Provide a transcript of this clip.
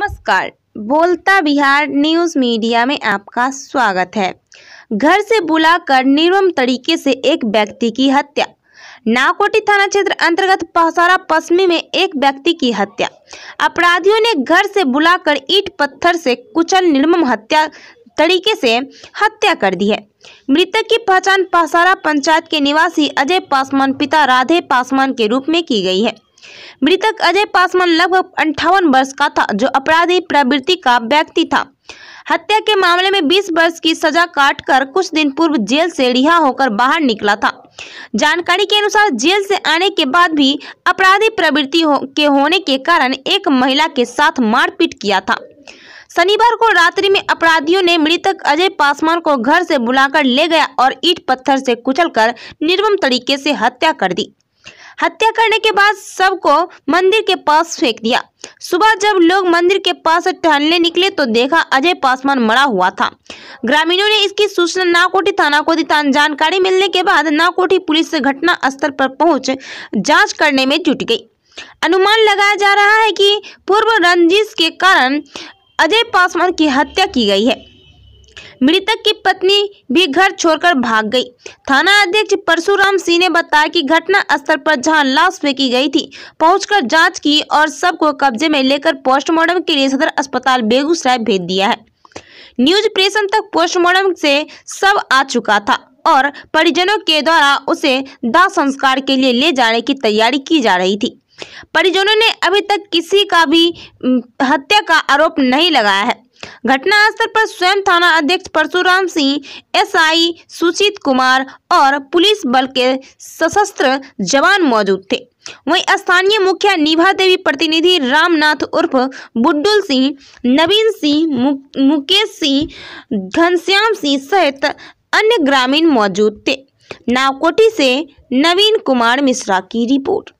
नमस्कार बोलता Bihar news media में आपका स्वागत है घर से बुलाकर निर्मम तरीके से एक व्यक्ति की हत्या नाकोटी थाना क्षेत्र अंतर्गत पहसारा पश्चिमी में एक व्यक्ति की हत्या अपराधियों ने घर से बुलाकर ईट पत्थर से कुचल निर्मम हत्या तरीके से हत्या कर दी है मृतक की पहचान पहसारा पंचायत के निवासी अजय पासवान पिता राधे पासवान के रूप में की गई है मृतक अजय पासवान लगभग अंठावन वर्ष का था जो अपराधी प्रवृत्ति का व्यक्ति था हत्या के मामले में 20 वर्ष की सजा काटकर कुछ दिन पूर्व जेल से रिहा होकर बाहर निकला था जानकारी के अनुसार जेल से आने के बाद भी अपराधी प्रवृत्ति हो, के होने के कारण एक महिला के साथ मारपीट किया था शनिवार को रात्रि में अपराधियों ने मृतक अजय पासवान को घर से बुलाकर ले गया और ईट पत्थर से कुचलकर निर्मम तरीके से हत्या कर दी हत्या करने के बाद सब को मंदिर के पास फेंक दिया सुबह जब लोग मंदिर के पास टहलने निकले तो देखा अजय पासवान मरा हुआ था ग्रामीणों ने इसकी सूचना नाकोटी थाना को दी जानकारी मिलने के बाद नाकोटी पुलिस घटना स्थल पर पहुंच जांच करने में जुट गई अनुमान लगाया जा रहा है कि पूर्व रंजिश के कारण अजय पासवान की हत्या की गई है मृतक की पत्नी भी घर छोड़कर भाग गई थाना अध्यक्ष परशुराम सिंह ने बताया कि घटना स्थल पर जहां लाश फेंकी गई थी पहुंचकर जांच की और सबको कब्जे में लेकर पोस्टमार्टम के लिए सदर अस्पताल बेगूसराय भेज दिया है न्यूज प्रेसन तक पोस्टमार्टम से सब आ चुका था और परिजनों के द्वारा उसे दाह संस्कार के लिए ले जाने की तैयारी की जा रही थी परिजनों ने अभी तक किसी का भी हत्या का आरोप नहीं लगाया है घटनास्थल पर स्वयं थाना अध्यक्ष परशुराम सिंह एसआई सुचित कुमार और पुलिस बल के सशस्त्र जवान मौजूद थे वहीं स्थानीय मुखिया निभा देवी प्रतिनिधि रामनाथ उर्फ बुड्डुल सिंह नवीन सिंह मुकेश सिंह घनश्याम सिंह सहित अन्य ग्रामीण मौजूद थे नावकोटी से नवीन कुमार मिश्रा की रिपोर्ट